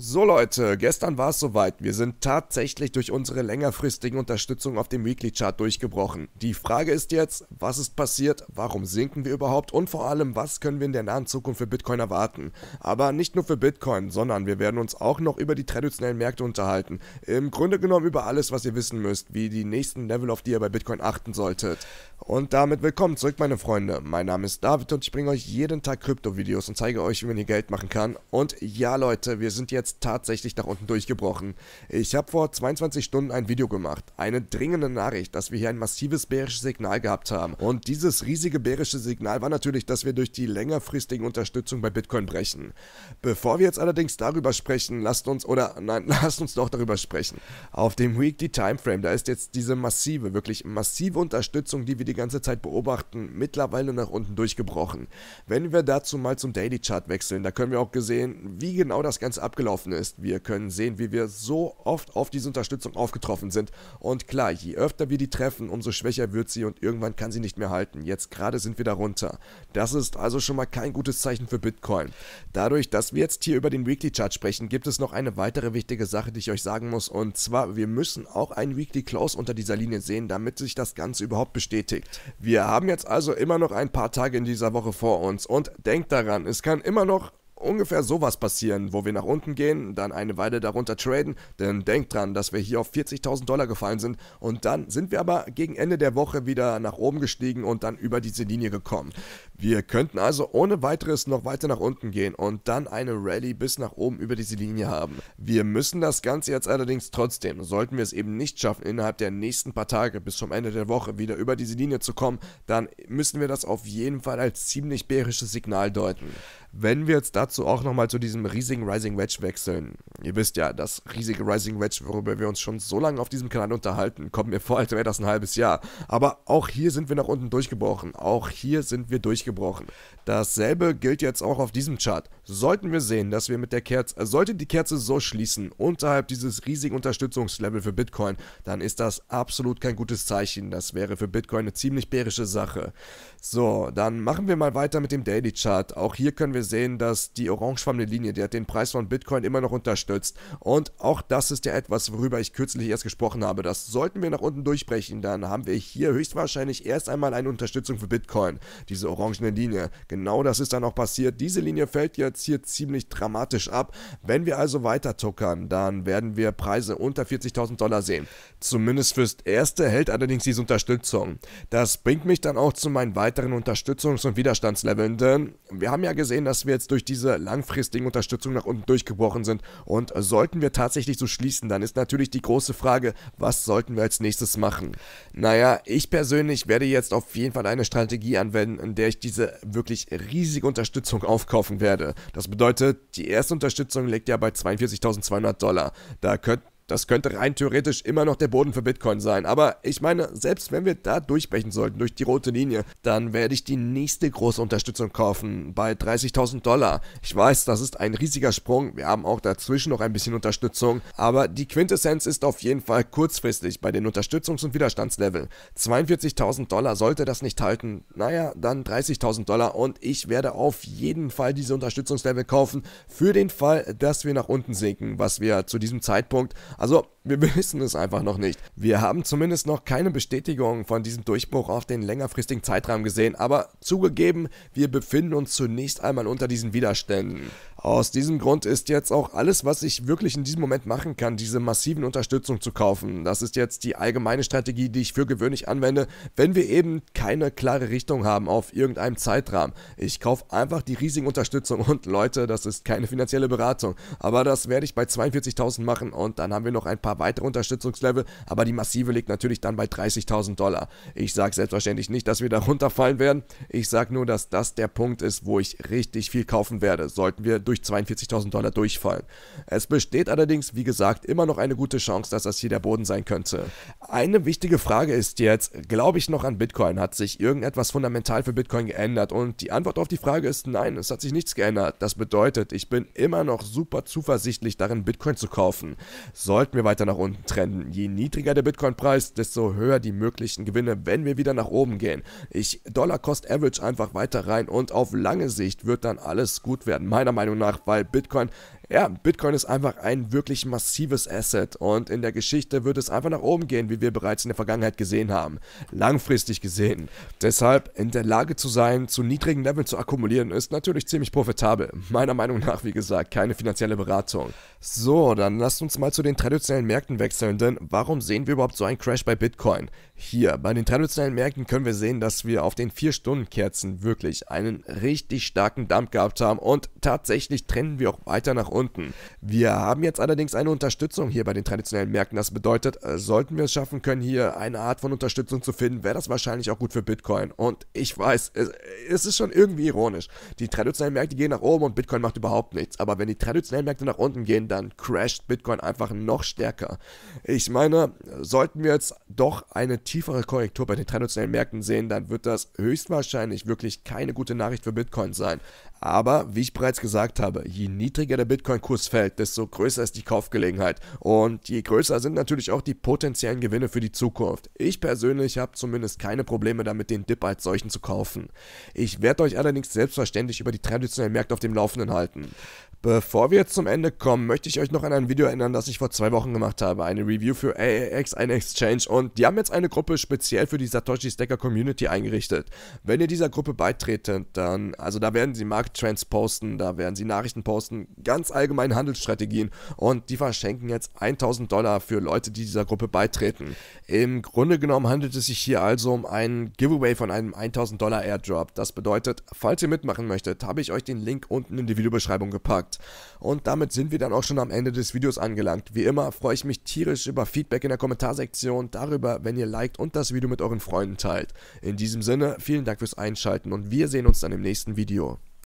So Leute, gestern war es soweit. Wir sind tatsächlich durch unsere längerfristigen Unterstützung auf dem Weekly Chart durchgebrochen. Die Frage ist jetzt, was ist passiert, warum sinken wir überhaupt und vor allem, was können wir in der nahen Zukunft für Bitcoin erwarten? Aber nicht nur für Bitcoin, sondern wir werden uns auch noch über die traditionellen Märkte unterhalten. Im Grunde genommen über alles, was ihr wissen müsst, wie die nächsten Level, auf die ihr bei Bitcoin achten solltet. Und damit willkommen zurück, meine Freunde. Mein Name ist David und ich bringe euch jeden Tag Krypto-Videos und zeige euch, wie man hier Geld machen kann. Und ja, Leute, wir sind jetzt jetzt tatsächlich nach unten durchgebrochen. Ich habe vor 22 Stunden ein Video gemacht. Eine dringende Nachricht, dass wir hier ein massives bärisches Signal gehabt haben. Und dieses riesige bärische Signal war natürlich, dass wir durch die längerfristigen Unterstützung bei Bitcoin brechen. Bevor wir jetzt allerdings darüber sprechen, lasst uns, oder nein, lasst uns doch darüber sprechen. Auf dem Weekly Timeframe, da ist jetzt diese massive, wirklich massive Unterstützung, die wir die ganze Zeit beobachten, mittlerweile nach unten durchgebrochen. Wenn wir dazu mal zum Daily Chart wechseln, da können wir auch gesehen, wie genau das Ganze abgelaufen ist gelaufen ist. Wir können sehen, wie wir so oft auf diese Unterstützung aufgetroffen sind. Und klar, je öfter wir die treffen, umso schwächer wird sie und irgendwann kann sie nicht mehr halten. Jetzt gerade sind wir darunter. Das ist also schon mal kein gutes Zeichen für Bitcoin. Dadurch, dass wir jetzt hier über den Weekly Chart sprechen, gibt es noch eine weitere wichtige Sache, die ich euch sagen muss. Und zwar, wir müssen auch einen Weekly Close unter dieser Linie sehen, damit sich das Ganze überhaupt bestätigt. Wir haben jetzt also immer noch ein paar Tage in dieser Woche vor uns und denkt daran, es kann immer noch ungefähr sowas passieren, wo wir nach unten gehen, dann eine Weile darunter traden, denn denkt dran, dass wir hier auf 40.000 Dollar gefallen sind und dann sind wir aber gegen Ende der Woche wieder nach oben gestiegen und dann über diese Linie gekommen. Wir könnten also ohne weiteres noch weiter nach unten gehen und dann eine Rallye bis nach oben über diese Linie haben. Wir müssen das Ganze jetzt allerdings trotzdem, sollten wir es eben nicht schaffen, innerhalb der nächsten paar Tage bis zum Ende der Woche wieder über diese Linie zu kommen, dann müssen wir das auf jeden Fall als ziemlich bärisches Signal deuten. Wenn wir jetzt dazu auch nochmal zu diesem riesigen Rising Wedge wechseln, ihr wisst ja, das riesige Rising Wedge, worüber wir uns schon so lange auf diesem Kanal unterhalten, kommt mir vor, als wäre das ein halbes Jahr. Aber auch hier sind wir nach unten durchgebrochen. Auch hier sind wir durchgebrochen. Dasselbe gilt jetzt auch auf diesem Chart. Sollten wir sehen, dass wir mit der Kerze, äh, sollte die Kerze so schließen, unterhalb dieses riesigen Unterstützungslevel für Bitcoin, dann ist das absolut kein gutes Zeichen. Das wäre für Bitcoin eine ziemlich bärische Sache. So, dann machen wir mal weiter mit dem Daily Chart. Auch hier können wir wir sehen, dass die orangefarbene Linie, die hat den Preis von Bitcoin immer noch unterstützt. Und auch das ist ja etwas, worüber ich kürzlich erst gesprochen habe. Das sollten wir nach unten durchbrechen, dann haben wir hier höchstwahrscheinlich erst einmal eine Unterstützung für Bitcoin. Diese orangene Linie. Genau das ist dann auch passiert. Diese Linie fällt jetzt hier ziemlich dramatisch ab. Wenn wir also weiter tuckern, dann werden wir Preise unter 40.000 Dollar sehen. Zumindest fürs Erste hält allerdings diese Unterstützung. Das bringt mich dann auch zu meinen weiteren Unterstützungs- und Widerstandsleveln, denn wir haben ja gesehen, dass wir jetzt durch diese langfristigen Unterstützung nach unten durchgebrochen sind. Und sollten wir tatsächlich so schließen, dann ist natürlich die große Frage, was sollten wir als nächstes machen? Naja, ich persönlich werde jetzt auf jeden Fall eine Strategie anwenden, in der ich diese wirklich riesige Unterstützung aufkaufen werde. Das bedeutet, die erste Unterstützung liegt ja bei 42.200 Dollar. Da könnten das könnte rein theoretisch immer noch der Boden für Bitcoin sein. Aber ich meine, selbst wenn wir da durchbrechen sollten, durch die rote Linie, dann werde ich die nächste große Unterstützung kaufen, bei 30.000 Dollar. Ich weiß, das ist ein riesiger Sprung. Wir haben auch dazwischen noch ein bisschen Unterstützung. Aber die Quintessenz ist auf jeden Fall kurzfristig bei den Unterstützungs- und Widerstandslevel. 42.000 Dollar sollte das nicht halten. Naja, dann 30.000 Dollar. Und ich werde auf jeden Fall diese Unterstützungslevel kaufen, für den Fall, dass wir nach unten sinken, was wir zu diesem Zeitpunkt also, wir wissen es einfach noch nicht. Wir haben zumindest noch keine Bestätigung von diesem Durchbruch auf den längerfristigen Zeitrahmen gesehen, aber zugegeben, wir befinden uns zunächst einmal unter diesen Widerständen. Aus diesem Grund ist jetzt auch alles, was ich wirklich in diesem Moment machen kann, diese massiven Unterstützung zu kaufen. Das ist jetzt die allgemeine Strategie, die ich für gewöhnlich anwende, wenn wir eben keine klare Richtung haben auf irgendeinem Zeitrahmen. Ich kaufe einfach die riesigen Unterstützung und Leute, das ist keine finanzielle Beratung. Aber das werde ich bei 42.000 machen und dann haben wir noch ein paar weitere Unterstützungslevel, aber die massive liegt natürlich dann bei 30.000 Dollar. Ich sage selbstverständlich nicht, dass wir da runterfallen werden. Ich sage nur, dass das der Punkt ist, wo ich richtig viel kaufen werde. Sollten wir durch 42.000 Dollar durchfallen. Es besteht allerdings, wie gesagt, immer noch eine gute Chance, dass das hier der Boden sein könnte. Eine wichtige Frage ist jetzt, glaube ich noch an Bitcoin? Hat sich irgendetwas fundamental für Bitcoin geändert? Und die Antwort auf die Frage ist nein, es hat sich nichts geändert. Das bedeutet, ich bin immer noch super zuversichtlich darin, Bitcoin zu kaufen. Sollten wir weiter nach unten trennen, je niedriger der Bitcoin-Preis, desto höher die möglichen Gewinne, wenn wir wieder nach oben gehen. Ich Dollar Cost Average einfach weiter rein und auf lange Sicht wird dann alles gut werden, meiner Meinung nach. Meinung nach, weil Bitcoin ja, Bitcoin ist einfach ein wirklich massives Asset und in der Geschichte wird es einfach nach oben gehen, wie wir bereits in der Vergangenheit gesehen haben. Langfristig gesehen. Deshalb in der Lage zu sein, zu niedrigen Leveln zu akkumulieren, ist natürlich ziemlich profitabel. Meiner Meinung nach, wie gesagt, keine finanzielle Beratung. So, dann lasst uns mal zu den traditionellen Märkten wechseln, denn warum sehen wir überhaupt so einen Crash bei Bitcoin? Hier, bei den traditionellen Märkten können wir sehen, dass wir auf den 4-Stunden-Kerzen wirklich einen richtig starken Dump gehabt haben und tatsächlich trennen wir auch weiter nach unten unten. Wir haben jetzt allerdings eine Unterstützung hier bei den traditionellen Märkten. Das bedeutet, äh, sollten wir es schaffen können, hier eine Art von Unterstützung zu finden, wäre das wahrscheinlich auch gut für Bitcoin. Und ich weiß, es, es ist schon irgendwie ironisch. Die traditionellen Märkte gehen nach oben und Bitcoin macht überhaupt nichts. Aber wenn die traditionellen Märkte nach unten gehen, dann crasht Bitcoin einfach noch stärker. Ich meine, sollten wir jetzt doch eine tiefere Korrektur bei den traditionellen Märkten sehen, dann wird das höchstwahrscheinlich wirklich keine gute Nachricht für Bitcoin sein. Aber wie ich bereits gesagt habe, je niedriger der Bitcoin Bitcoin-Kurs fällt, desto größer ist die Kaufgelegenheit. Und je größer sind natürlich auch die potenziellen Gewinne für die Zukunft. Ich persönlich habe zumindest keine Probleme damit, den Dip als solchen zu kaufen. Ich werde euch allerdings selbstverständlich über die traditionellen Märkte auf dem Laufenden halten. Bevor wir zum Ende kommen, möchte ich euch noch an ein Video erinnern, das ich vor zwei Wochen gemacht habe. Eine Review für AAX, ein Exchange und die haben jetzt eine Gruppe speziell für die Satoshi Stacker Community eingerichtet. Wenn ihr dieser Gruppe beitretet, dann, also da werden sie Markttrends posten, da werden sie Nachrichten posten, ganz allgemeine Handelsstrategien und die verschenken jetzt 1000 Dollar für Leute, die dieser Gruppe beitreten. Im Grunde genommen handelt es sich hier also um einen Giveaway von einem 1000 Dollar Airdrop. Das bedeutet, falls ihr mitmachen möchtet, habe ich euch den Link unten in die Videobeschreibung gepackt habt. Und damit sind wir dann auch schon am Ende des Videos angelangt. Wie immer freue ich mich tierisch über Feedback in der Kommentarsektion, darüber, wenn ihr liked und das Video mit euren Freunden teilt. In diesem Sinne, vielen Dank fürs Einschalten und wir sehen uns dann im nächsten Video.